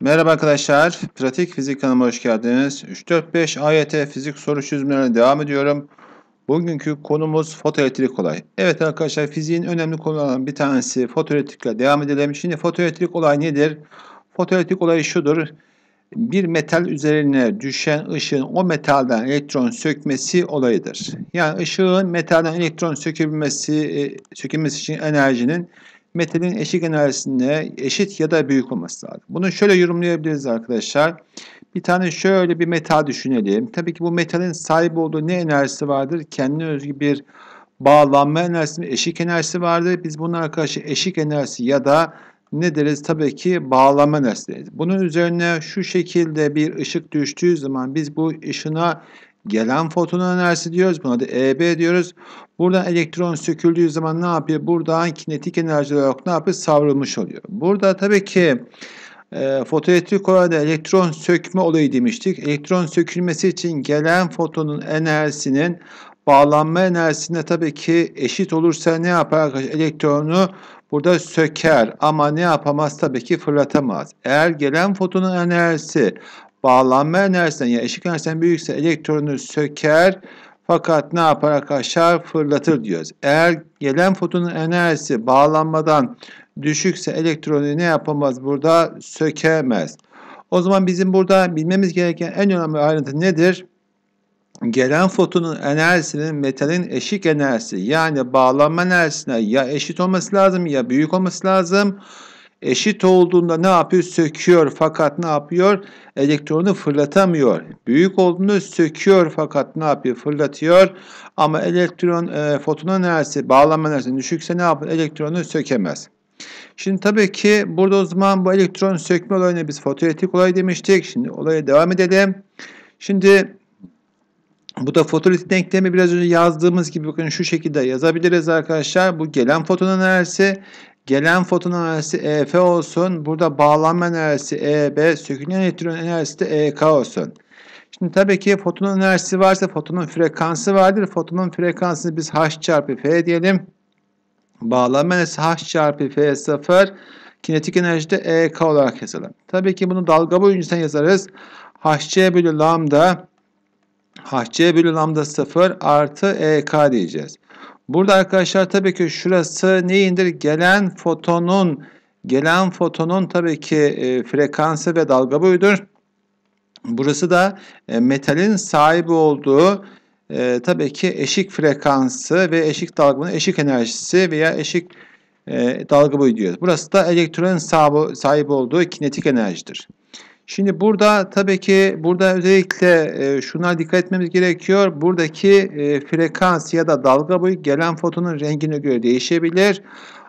Merhaba arkadaşlar. Pratik Fizik kanalıma hoş geldiniz. 3-4-5 AYT fizik soru çözümlerine devam ediyorum. Bugünkü konumuz fotoelektrik olay. Evet arkadaşlar fiziğin önemli konularından bir tanesi fotoelektrikle devam edelim. Şimdi fotoelektrik olay nedir? Fotoelektrik olay şudur. Bir metal üzerine düşen ışığın o metalden elektron sökmesi olayıdır. Yani ışığın metalden elektron sökülmesi, e, sökülmesi için enerjinin metalin eşik enerjisine eşit ya da büyük olması lazım. Bunu şöyle yorumlayabiliriz arkadaşlar. Bir tane şöyle bir metal düşünelim. Tabii ki bu metalin sahip olduğu ne enerjisi vardır? Kendine özgü bir bağlanma enerjisi, eşik enerjisi vardır. Biz bunlara karşı eşik enerjisi ya da ne deriz? Tabii ki bağlanma enerjisi deriz. Bunun üzerine şu şekilde bir ışık düştüğü zaman biz bu ışına Gelen fotonu enerjisi diyoruz. Buna da EB diyoruz. Buradan elektron söküldüğü zaman ne yapıyor? Buradan kinetik enerji olarak ne yapıyor? Savrulmuş oluyor. Burada tabii ki e, fotoelektrik olarak elektron sökme olayı demiştik. Elektron sökülmesi için gelen fotonun enerjisinin bağlanma enerjisine tabii ki eşit olursa ne yapar arkadaşlar? Elektronu burada söker ama ne yapamaz? Tabii ki fırlatamaz. Eğer gelen fotonun enerjisi Bağlanma enerjisinden ya yani ışık enerjisinden büyükse elektronu söker fakat ne yapar arkadaşlar? Fırlatır diyoruz. Eğer gelen fotonun enerjisi bağlanmadan düşükse elektronu ne yapamaz? Burada sökemez. O zaman bizim burada bilmemiz gereken en önemli ayrıntı nedir? Gelen fotonun enerjisinin metalin eşik enerjisi yani bağlanma enerjisine ya eşit olması lazım ya büyük olması lazım. Eşit olduğunda ne yapıyor? Söküyor fakat ne yapıyor? Elektronu fırlatamıyor. Büyük olduğunda söküyor fakat ne yapıyor? Fırlatıyor. Ama elektron e, foton enerjisi, bağlanma enerjisi düşükse ne yapıyor? Elektronu sökemez. Şimdi tabii ki burada o zaman bu elektron sökme olayına biz fotoelektrik olay demiştik. Şimdi olaya devam edelim. Şimdi bu da fotolit denklemi biraz önce yazdığımız gibi bakın şu şekilde yazabiliriz arkadaşlar. Bu gelen foton enerjisi Gelen foton enerjisi EF olsun. Burada bağlanma enerjisi EB, sökülen elektron enerjisi de EK olsun. Şimdi tabii ki fotonun enerjisi varsa fotonun frekansı vardır. Fotonun frekansını biz H çarpı F diyelim. Bağlanma enerjisi H çarpı f sıfır, Kinetik enerji de EK olarak yazalım. Tabii ki bunu dalga boyunca yazarız. HC bölü lambda HC bölü lambda sıfır artı EK diyeceğiz. Burada arkadaşlar tabii ki şurası neyindir? Gelen fotonun gelen fotonun tabii ki e, frekansı ve dalga boyudur. Burası da e, metalin sahibi olduğu e, tabii ki eşik frekansı ve eşik dalganın eşik enerjisi veya eşik e, dalga boyu diyoruz. Burası da elektronun sahibi, sahibi olduğu kinetik enerjidir. Şimdi burada tabii ki burada özellikle e, şuna dikkat etmemiz gerekiyor. Buradaki e, frekans ya da dalga boyu gelen fotonun rengine göre değişebilir.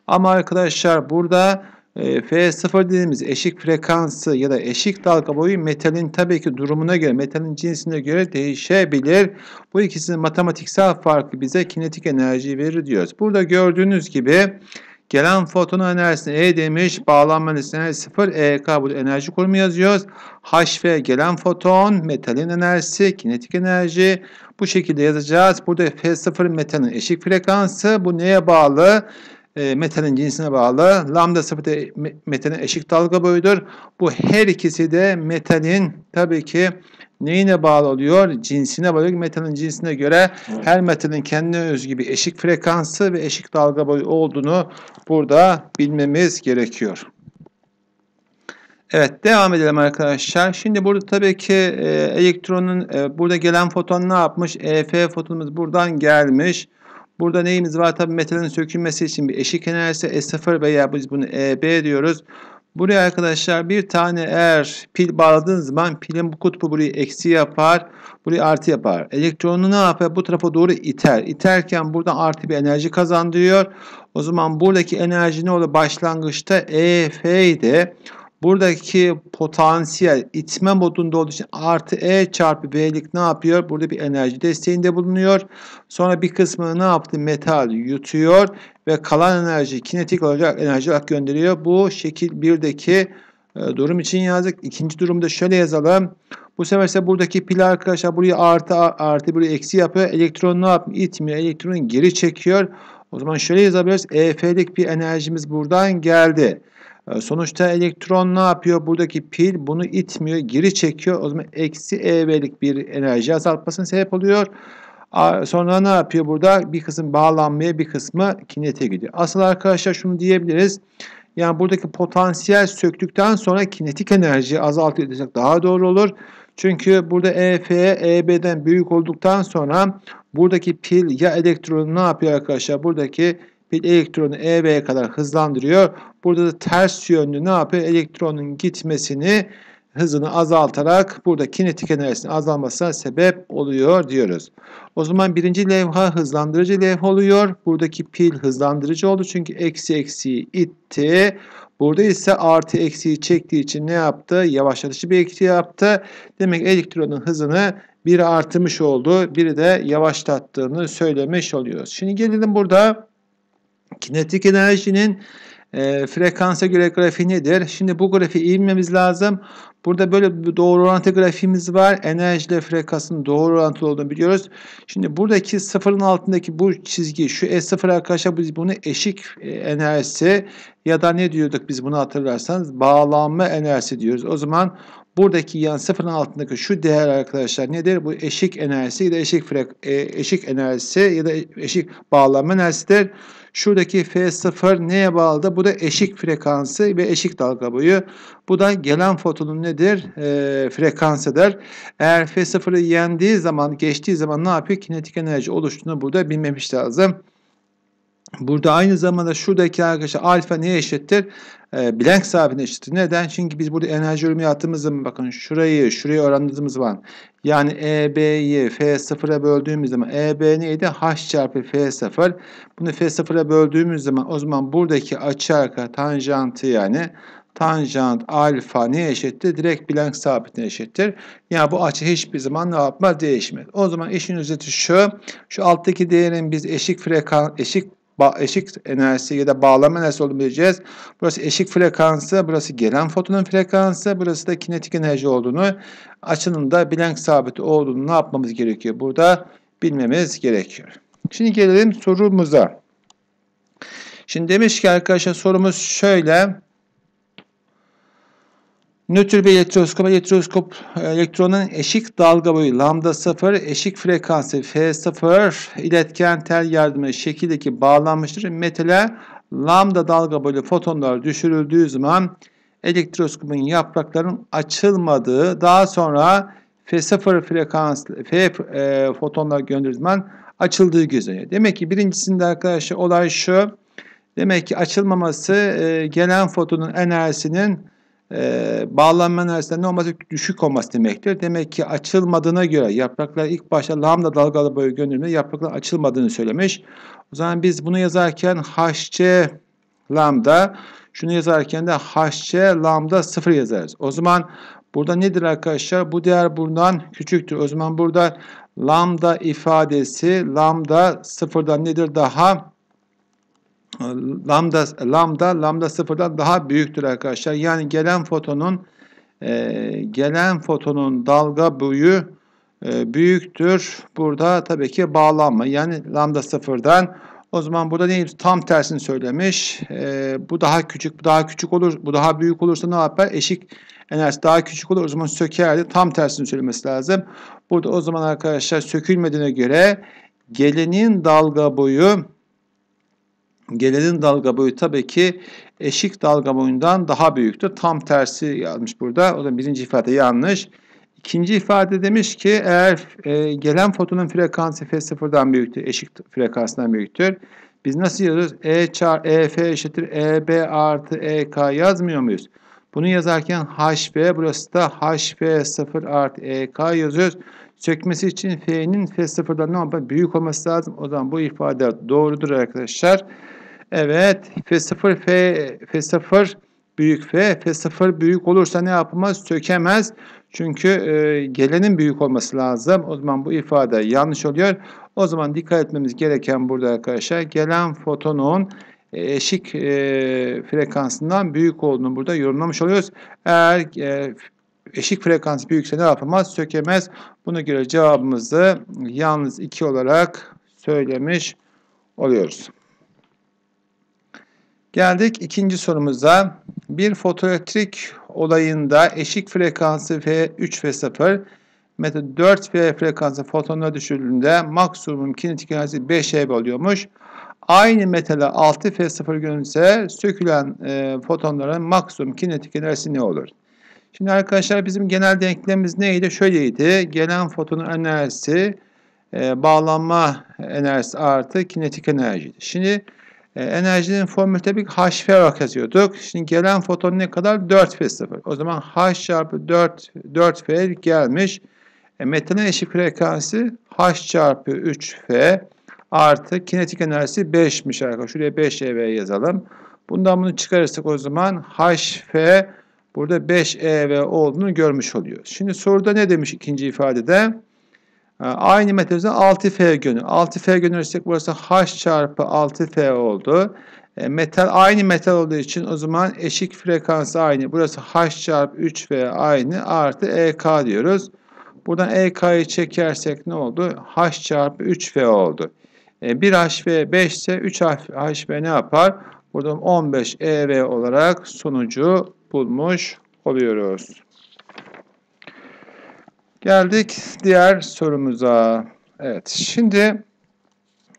Ama arkadaşlar burada e, F0 dediğimiz eşik frekansı ya da eşik dalga boyu metalin tabii ki durumuna göre, metalin cinsine göre değişebilir. Bu ikisinin matematiksel farkı bize kinetik enerji verir diyoruz. Burada gördüğünüz gibi Gelen fotonun enerjisini E demiş. Bağlanma listesine 0 E kabul enerji kurumu yazıyoruz. HV gelen foton, metalin enerjisi, kinetik enerji. Bu şekilde yazacağız. Burada F0 metalin eşik frekansı. Bu neye bağlı? E, metalin cinsine bağlı. Lambda 0 de metalin eşik dalga boyudur. Bu her ikisi de metalin tabii ki neyine bağlı oluyor? Cinsine bağlı. Metalin cinsine göre her metalin kendine özgü bir eşik frekansı ve eşik dalga boyu olduğunu burada bilmemiz gerekiyor. Evet devam edelim arkadaşlar. Şimdi burada tabii ki e, elektronun e, burada gelen foton ne yapmış? EF fotonumuz buradan gelmiş. Burada neyimiz var? Tabii metalin sökülmesi için bir eşik enerjisi E0 veya biz bunu EB diyoruz. Buraya arkadaşlar bir tane eğer pil bağladığınız zaman pilin bu kutbu burayı eksi yapar, burayı artı yapar. Elektronu ne yapar? Bu tarafa doğru iter. İterken buradan artı bir enerji kazandırıyor. O zaman buradaki enerji ne olur? Başlangıçta EF Buradaki potansiyel itme modunda olduğu için artı E çarpı V'lik ne yapıyor? Burada bir enerji desteğinde bulunuyor. Sonra bir kısmını ne yaptı? Metal yutuyor ve kalan enerji kinetik olarak enerji olarak gönderiyor. Bu şekil 1'deki e, durum için yazdık. İkinci durumda şöyle yazalım. Bu sefer ise buradaki pil arkadaşlar buraya artı artı buraya eksi yapıyor. Elektron ne yapmıyor? İtmiyor. Elektronun geri çekiyor. O zaman şöyle yazabiliriz. EF'lik bir enerjimiz buradan geldi. Ee, sonuçta elektron ne yapıyor? Buradaki pil bunu itmiyor, geri çekiyor. O zaman eksi EV'lik bir enerji azaltmasına sebep oluyor. Sonra ne yapıyor burada? Bir kısım bağlanmaya, bir kısmı kinete gidiyor. Asıl arkadaşlar şunu diyebiliriz. Yani buradaki potansiyel söktükten sonra kinetik enerji azaltıyorsak daha doğru olur. Çünkü burada EF, EB'den büyük olduktan sonra buradaki pil ya elektronu ne yapıyor arkadaşlar? Buradaki bir elektronu EB'ye kadar hızlandırıyor. Burada da ters yönlü ne yapıyor? Elektronun gitmesini hızını azaltarak burada kinetik enerjisinin azalmasına sebep oluyor diyoruz. O zaman birinci levha hızlandırıcı levha oluyor. Buradaki pil hızlandırıcı oldu çünkü eksi eksiyi itti. Burada ise artı eksiyi çektiği için ne yaptı? Yavaşlatıcı bir etki yaptı. Demek elektronun hızını biri artmış oldu, biri de yavaşlattığını söylemiş oluyoruz. Şimdi gelelim burada Kinetik enerjinin e, frekansa göre grafiği nedir? Şimdi bu grafiği iyi bilmemiz lazım. Burada böyle bir doğru orantı grafiğimiz var. Enerji ile frekansın doğru orantılı olduğunu biliyoruz. Şimdi buradaki sıfırın altındaki bu çizgi şu E0 arkadaşlar biz bunu eşik e, enerjisi ya da ne diyorduk biz bunu hatırlarsanız bağlanma enerjisi diyoruz. O zaman buradaki yan sıfırın altındaki şu değer arkadaşlar nedir? Bu eşik enerjisi ya da eşik frek e, eşik enerjisi ya da eşik bağlanma enerjisidir. Şuradaki F0 neye bağlıdır? Bu da eşik frekansı ve eşik dalga boyu. Bu da gelen fotonun nedir? E, ee, frekans eder. Eğer F0'ı yendiği zaman, geçtiği zaman ne yapıyor? Kinetik enerji oluştuğunu burada bilmemiş lazım. Burada aynı zamanda şuradaki arkadaşlar alfa neye eşittir? E, blank sabitine eşittir. Neden? Çünkü biz burada enerji ölümü yaptığımız zaman bakın şurayı şuraya oranladığımız zaman yani EB'yi f sıfıra böldüğümüz zaman EB neydi? H çarpı f sıfır. Bunu f sıfıra böldüğümüz zaman o zaman buradaki açı arka tanjantı yani tanjant alfa ne eşittir? Direkt blank sabitine eşittir. Yani bu açı hiçbir zaman ne yapmaz? Değişmez. O zaman işin özeti şu. Şu alttaki değerin biz eşik frekans, eşik eşik enerjisi ya da bağlama enerjisi olduğunu bileceğiz. Burası eşik frekansı, burası gelen fotonun frekansı, burası da kinetik enerji olduğunu, açının da Planck sabiti olduğunu ne yapmamız gerekiyor? Burada bilmemiz gerekiyor. Şimdi gelelim sorumuza. Şimdi demiş ki arkadaşlar sorumuz şöyle. Nötr bir elektroskop, elektroskop e, elektronun eşik dalga boyu lambda 0 eşik frekansı F0 iletken tel yardımıyla şekildeki bağlanmıştır. Metale lambda dalga boyu fotonlar düşürüldüğü zaman elektroskopun yapraklarının açılmadığı daha sonra F0 frekans F e, fotonlar gönderildiği zaman açıldığı gözleniyor. Demek ki birincisinde arkadaşlar olay şu. Demek ki açılmaması e, gelen fotonun enerjisinin e, bağlanma ne olması düşük olması demektir. Demek ki açılmadığına göre yapraklar ilk başta lambda dalgalı boyu gönderme yapraklar açılmadığını söylemiş. O zaman biz bunu yazarken HC lambda şunu yazarken de HC lambda 0 yazarız. O zaman burada nedir arkadaşlar? Bu değer buradan küçüktür. O zaman burada lambda ifadesi lambda sıfırdan nedir daha lambda lambda lambda sıfırdan daha büyüktür arkadaşlar. Yani gelen fotonun e, gelen fotonun dalga boyu e, büyüktür. Burada tabii ki bağlanma yani lambda sıfırdan. O zaman burada neyim? Tam tersini söylemiş. E, bu daha küçük, bu daha küçük olur. Bu daha büyük olursa ne yapar? Eşik enerjisi daha küçük olur. O zaman sökerdi. Tam tersini söylemesi lazım. Burada o zaman arkadaşlar sökülmediğine göre gelenin dalga boyu gelenin dalga boyu tabii ki eşik dalga boyundan daha büyüktür. Tam tersi yazmış burada. O da birinci ifade yanlış. İkinci ifade demiş ki eğer e, gelen fotonun frekansı F0'dan büyüktür, eşik frekansından büyüktür. Biz nasıl yazıyoruz? E çar EF eşittir EB artı EK yazmıyor muyuz? Bunu yazarken HB burası da HB0 artı EK yazıyoruz. Çökmesi için F'nin F0'dan ne yapar? Büyük olması lazım. O zaman bu ifade doğrudur arkadaşlar. Evet. F0 F, F0 büyük F. F0 büyük olursa ne yapamaz, Sökemez. Çünkü e, gelenin büyük olması lazım. O zaman bu ifade yanlış oluyor. O zaman dikkat etmemiz gereken burada arkadaşlar gelen fotonun eşik e, frekansından büyük olduğunu burada yorumlamış oluyoruz. Eğer e, eşik frekans büyükse ne yapamaz? Sökemez. Buna göre cevabımızı yalnız 2 olarak söylemiş oluyoruz. Geldik ikinci sorumuza. Bir fotoelektrik olayında eşik frekansı F3 ve 0 metre 4 F frekansı fotonuna düşürüldüğünde maksimum kinetik enerji 5 E oluyormuş. Aynı metale 6 F0 görünse sökülen e, fotonların maksimum kinetik enerjisi ne olur? Şimdi arkadaşlar bizim genel denklemimiz neydi? Şöyleydi. Gelen fotonun enerjisi e, bağlanma enerjisi artı kinetik enerjiydi. Şimdi e, enerjinin formülü tabii ki H ferok yazıyorduk. Şimdi gelen foton ne kadar? 4 F sıfır. O zaman H çarpı 4, 4 F gelmiş. E, metanın eşik frekansı H çarpı 3 F artı kinetik enerjisi 5'miş arkadaşlar. Şuraya 5 EV yazalım. Bundan bunu çıkarırsak o zaman HF burada 5 EV olduğunu görmüş oluyor. Şimdi soruda ne demiş ikinci ifadede? Ee, aynı metal 6F gönül. 6F gönüllüsek burası H çarpı 6F oldu. Ee, metal aynı metal olduğu için o zaman eşik frekansı aynı. Burası H çarpı 3F aynı artı EK diyoruz. Buradan EK'yı çekersek ne oldu? H çarpı 3F oldu. 1HV ee, 5 ise 3HV ne yapar? Burada 15 EV olarak sonucu bulmuş oluyoruz. Geldik diğer sorumuza. Evet şimdi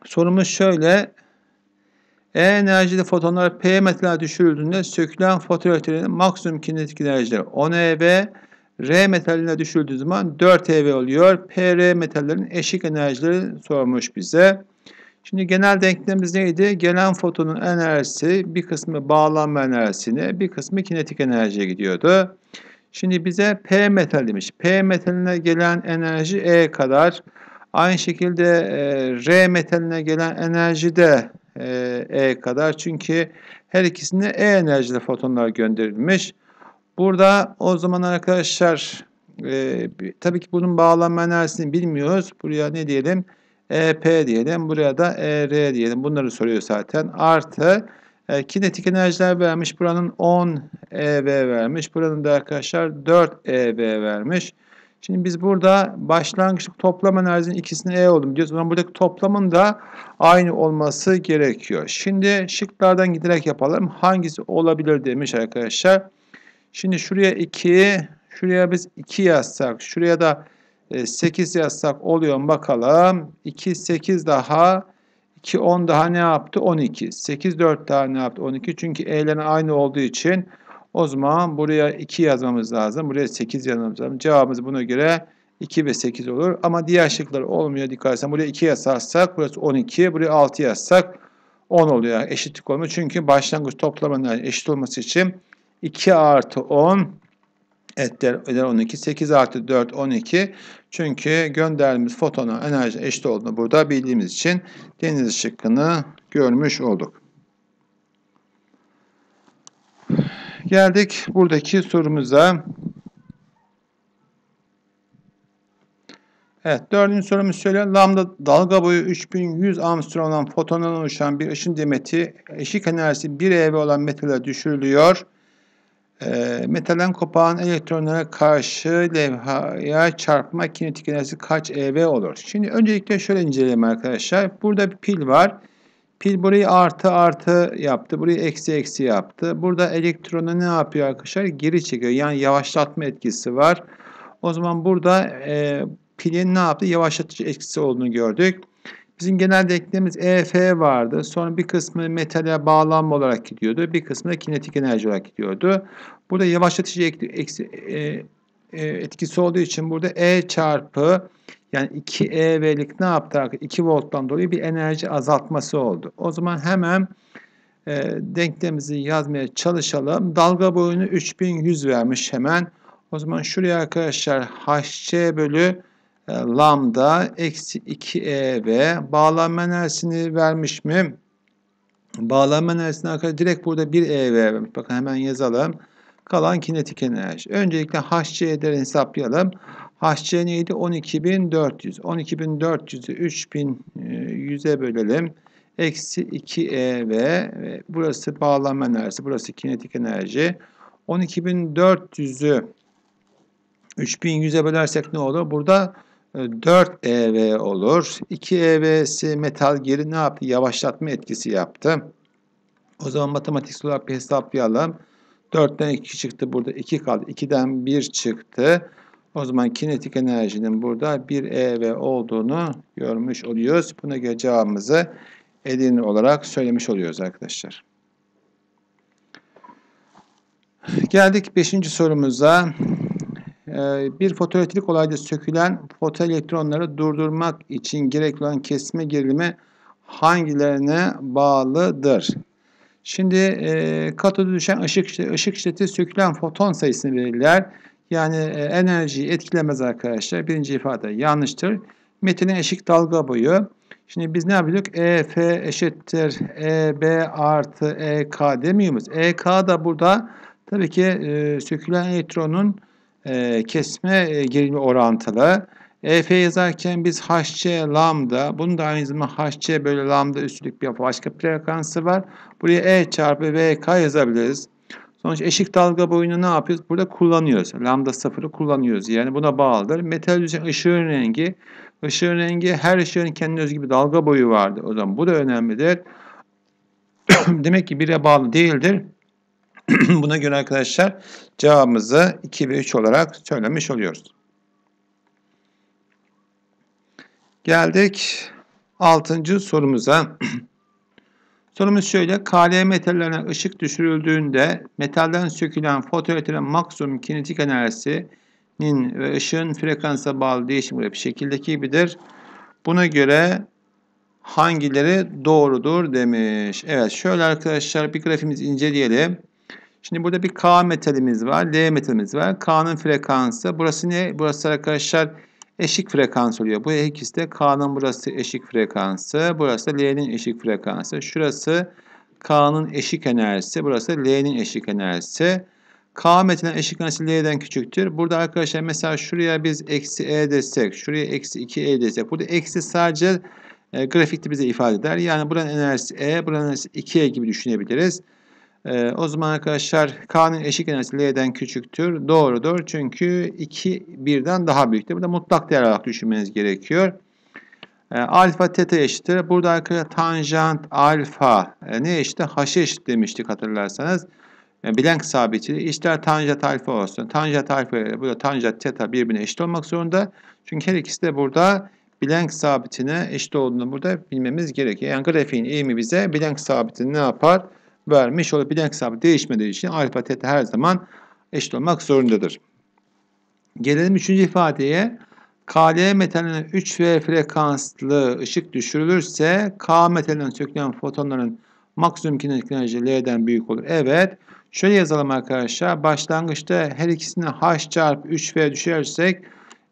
sorumuz şöyle. E enerjili fotonlar P metale düşürüldüğünde sökülen fotoelektriğin maksimum kinetik enerjileri 10 eV, R metaline düşüldüğü zaman 4 eV oluyor. P R metallerin eşik enerjileri sormuş bize. Şimdi genel denklemimiz neydi? Gelen fotonun enerjisi bir kısmı bağlanma enerjisine, bir kısmı kinetik enerjiye gidiyordu. Şimdi bize P metal demiş. P metaline gelen enerji E kadar. Aynı şekilde e, R metaline gelen enerji de e, e kadar. Çünkü her ikisine E enerjili fotonlar gönderilmiş. Burada o zaman arkadaşlar e, tabii ki bunun bağlanma enerjisini bilmiyoruz. Buraya ne diyelim? EP diyelim. Buraya da ER diyelim. Bunları soruyor zaten. Artı e, kinetik enerjiler vermiş. Buranın 10 EV vermiş. Buranın da arkadaşlar 4 EV vermiş. Şimdi biz burada başlangıçlık toplam enerjinin ikisini E oldu biliyoruz. Ama buradaki toplamın da aynı olması gerekiyor. Şimdi şıklardan giderek yapalım. Hangisi olabilir demiş arkadaşlar. Şimdi şuraya 2, şuraya biz 2 yazsak, şuraya da 8 e, yazsak oluyor bakalım. 2, 8 daha 2, 10 daha ne yaptı? 12. 8, 4 daha ne yaptı? 12. Çünkü e'lerin aynı olduğu için o zaman buraya 2 yazmamız lazım. Buraya 8 yazmamız lazım. Cevabımız buna göre 2 ve 8 olur. Ama diğer şıklar olmuyor. Dikkat etsem. buraya 2 yazarsak burası 12. Buraya 6 yazsak 10 oluyor. eşitlik olmuyor. Çünkü başlangıç toplamının eşit olması için 2 artı 10 eder 12. 8 artı 4 12. Çünkü gönderdiğimiz fotona enerji eşit olduğunu burada bildiğimiz için deniz şıkkını görmüş olduk. Geldik buradaki sorumuza. Evet, dördüncü sorumuz şöyle. Lambda dalga boyu 3100 Armstrong olan fotondan oluşan bir ışın demeti eşik enerjisi 1 ev olan metale düşürülüyor. Ee, metalen metalden kopan elektronlara karşı levhaya çarpma kinetik enerjisi kaç EV olur? Şimdi öncelikle şöyle inceleyelim arkadaşlar. Burada bir pil var. Pil burayı artı artı yaptı. Burayı eksi eksi yaptı. Burada elektronu ne yapıyor arkadaşlar? Geri çekiyor. Yani yavaşlatma etkisi var. O zaman burada e, pilin ne yaptı? Yavaşlatıcı etkisi olduğunu gördük. Bizim genelde denklemimiz EF vardı. Sonra bir kısmı metale bağlanma olarak gidiyordu. Bir kısmı da kinetik enerji olarak gidiyordu. Burada yavaşlatıcı e, e, etkisi olduğu için burada E çarpı yani 2 EV'lik ne yaptı? 2 volttan dolayı bir enerji azaltması oldu. O zaman hemen e, denklemimizi yazmaya çalışalım. Dalga boyunu 3100 vermiş hemen. O zaman şuraya arkadaşlar HC bölü e, lambda eksi 2EB bağlanma enerjisini vermiş mi? Bağlanma enerjisini arkadaşlar direkt burada 1EB vermiş. Bakın hemen yazalım. Kalan kinetik enerji. Öncelikle HC değerini hesaplayalım. HC neydi? 12.400. 12.400'ü 3.100'e bölelim. Eksi 2E ve burası bağlanma enerjisi. Burası kinetik enerji. 12.400'ü 3100'e bölersek ne olur? Burada 4 e, EV olur. 2 EV'si metal geri ne yaptı? Yavaşlatma etkisi yaptı. O zaman matematiksel olarak bir hesaplayalım. 4'ten 2 çıktı burada 2 kaldı. 2'den 1 çıktı. O zaman kinetik enerjinin burada 1 EV olduğunu görmüş oluyoruz. Buna göre cevabımızı edin olarak söylemiş oluyoruz arkadaşlar. Geldik 5. sorumuza. Ee, bir fotoelektrik olayda sökülen fotoelektronları durdurmak için gerekli olan kesme gerilimi hangilerine bağlıdır? Şimdi e, katoda düşen ışık, ışık şiddeti sökülen foton sayısını verirler. Yani e, enerjiyi etkilemez arkadaşlar. Birinci ifade yanlıştır. Metinin eşik dalga boyu. Şimdi biz ne yapıyorduk? EF eşittir EB artı EK demiyor muyuz? EK da burada tabii ki e, sökülen elektronun e, kesme e, gerilme orantılı. EF yazarken biz HC lambda, bunun da aynı zamanda HC bölü lambda üstlük bir başka frekansı var. Buraya E çarpı VK yazabiliriz. Sonuç eşik dalga boyunu ne yapıyoruz? Burada kullanıyoruz. Lambda sıfırı kullanıyoruz. Yani buna bağlıdır. Metal yüzeyin ışığın rengi. Işığın rengi her ışığın kendine özgü bir dalga boyu vardı O zaman bu da önemlidir. Demek ki bire bağlı değildir. Buna göre arkadaşlar cevabımızı 2 ve 3 olarak söylemiş oluyoruz. Geldik 6. sorumuza. Sorumuz şöyle. KL metallerine ışık düşürüldüğünde metalden sökülen fotoelektronik maksimum kinetik enerjisinin ve ışığın frekansa bağlı değişim grafiği şekildeki gibidir. Buna göre hangileri doğrudur demiş. Evet şöyle arkadaşlar bir grafimizi inceleyelim. Şimdi burada bir K metalimiz var, L metalimiz var. K'nın frekansı. Burası ne? Burası arkadaşlar eşik frekans oluyor. Bu ikisi de K'nın burası eşik frekansı. Burası L'nin eşik frekansı. Şurası K'nın eşik enerjisi. Burası L'nin eşik enerjisi. K metinden eşik enerjisi L'den küçüktür. Burada arkadaşlar mesela şuraya biz eksi E desek, şuraya eksi 2 E desek. Burada eksi sadece e, grafikte bize ifade eder. Yani buranın enerjisi E, buranın enerjisi 2E gibi düşünebiliriz. Ee, o zaman arkadaşlar K'nın eşik enerjisi L'den küçüktür. Doğrudur. Çünkü 2 birden daha büyüktür. Burada mutlak değer olarak düşünmeniz gerekiyor. E, alfa teta eşittir. Burada arkadaşlar tanjant alfa e, ne eşittir? H'e eşit demiştik hatırlarsanız. E, Blank sabiti ister tanjant alfa olsun. Tanjant alfa ile burada tanjant teta birbirine eşit olmak zorunda. Çünkü her ikisi de burada Blank sabitine eşit olduğunu burada bilmemiz gerekiyor. Yani grafiğin eğimi bize Blank sabitini ne yapar? vermiş. Şöyle bilen hesabı değişmediği için alfa teta her zaman eşit olmak zorundadır. Gelelim üçüncü ifadeye. KL metaline 3V frekanslı ışık düşürülürse K metalinden sökülen fotonların maksimum kinetik enerji L'den büyük olur. Evet. Şöyle yazalım arkadaşlar. Başlangıçta her ikisini H çarpı 3V düşersek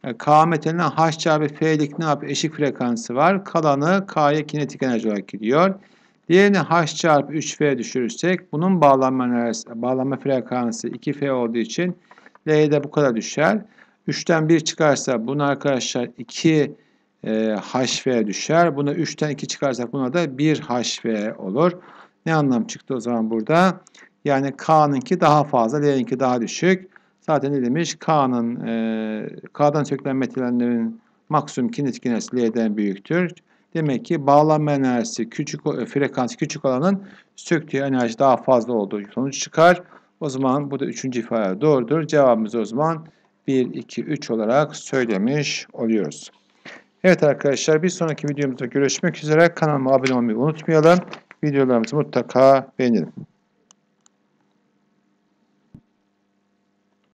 e, K metaline H çarpı F'lik ne yapıyor? Eşik frekansı var. Kalanı K'ya kinetik enerji olarak gidiyor. Diğerini h çarpı 3f düşürürsek bunun bağlanma, bağlanma frekansı 2f olduğu için L'ye de bu kadar düşer. 3'ten 1 çıkarsa bunu arkadaşlar 2 e, HV düşer. Buna 3'ten 2 çıkarsak buna da 1 HV olur. Ne anlam çıktı o zaman burada? Yani K'nınki daha fazla, L'ninki daha düşük. Zaten ne demiş? K'nın e, K'dan sökülen metillenlerin maksimum kinetik enerjisi L'den büyüktür. Demek ki bağlanma enerjisi küçük e, frekans küçük olanın söktüğü enerji daha fazla olduğu sonuç çıkar. O zaman bu da üçüncü ifade doğrudur. Cevabımız o zaman 1, 2, 3 olarak söylemiş oluyoruz. Evet arkadaşlar bir sonraki videomuzda görüşmek üzere. Kanalıma abone olmayı unutmayalım. Videolarımızı mutlaka beğenelim.